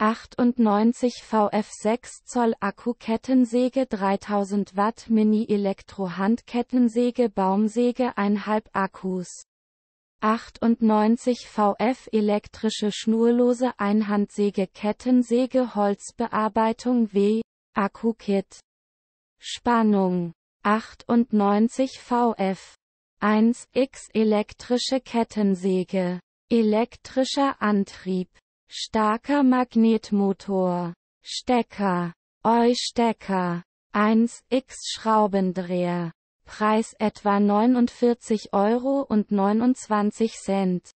98 VF 6 Zoll Akku-Kettensäge 3000 Watt Mini-Elektro-Handkettensäge Baumsäge 1,5 Akkus 98 VF elektrische schnurlose Einhandsäge Kettensäge Holzbearbeitung W Akku Kit. Spannung 98 VF 1X elektrische Kettensäge elektrischer Antrieb starker Magnetmotor, Stecker, Eu-Stecker, 1x Schraubendreher, Preis etwa 49 Euro und 29 Cent.